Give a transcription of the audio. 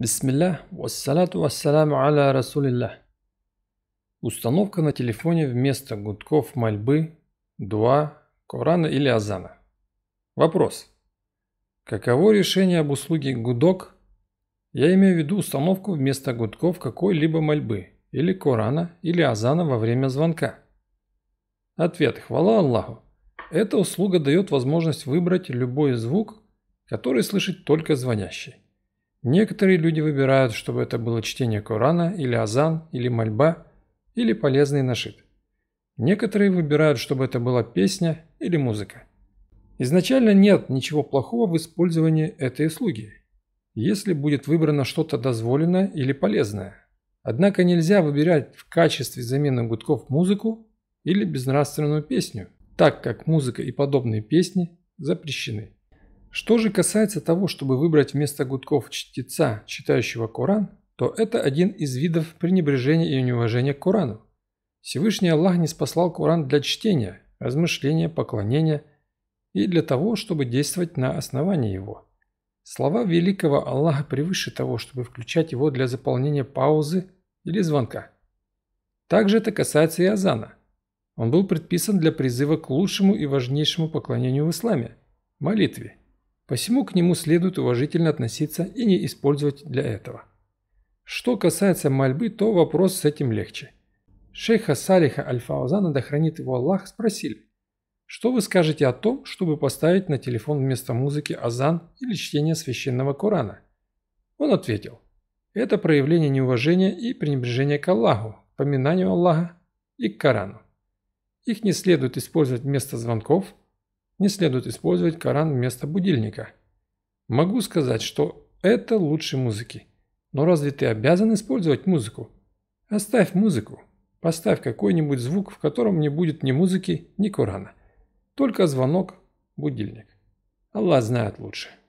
Бисмиллах, вассалату, вассаламу аля على Установка на телефоне вместо гудков мольбы, дуа, Корана или Азана. Вопрос. Каково решение об услуге гудок? Я имею в виду установку вместо гудков какой-либо мольбы, или Корана, или Азана во время звонка. Ответ. Хвала Аллаху. Эта услуга дает возможность выбрать любой звук, который слышит только звонящий. Некоторые люди выбирают, чтобы это было чтение Корана или азан, или мольба, или полезный нашит. Некоторые выбирают, чтобы это была песня или музыка. Изначально нет ничего плохого в использовании этой услуги, если будет выбрано что-то дозволенное или полезное. Однако нельзя выбирать в качестве замены гудков музыку или безнравственную песню, так как музыка и подобные песни запрещены. Что же касается того, чтобы выбрать вместо гудков чтеца, читающего Коран, то это один из видов пренебрежения и неуважения к Корану. Всевышний Аллах не спасал Коран для чтения, размышления, поклонения и для того, чтобы действовать на основании его. Слова великого Аллаха превыше того, чтобы включать его для заполнения паузы или звонка. Также это касается и азана. Он был предписан для призыва к лучшему и важнейшему поклонению в исламе – молитве. Посему к нему следует уважительно относиться и не использовать для этого. Что касается мольбы, то вопрос с этим легче. Шейха Салиха Аль-Фаузана, да хранит его Аллах, спросили, что вы скажете о том, чтобы поставить на телефон вместо музыки азан или чтение священного Корана? Он ответил, это проявление неуважения и пренебрежения к Аллаху, поминанию Аллаха и к Корану. Их не следует использовать вместо звонков, не следует использовать Коран вместо будильника. Могу сказать, что это лучше музыки. Но разве ты обязан использовать музыку? Оставь музыку. Поставь какой-нибудь звук, в котором не будет ни музыки, ни Корана. Только звонок, будильник. Аллах знает лучше.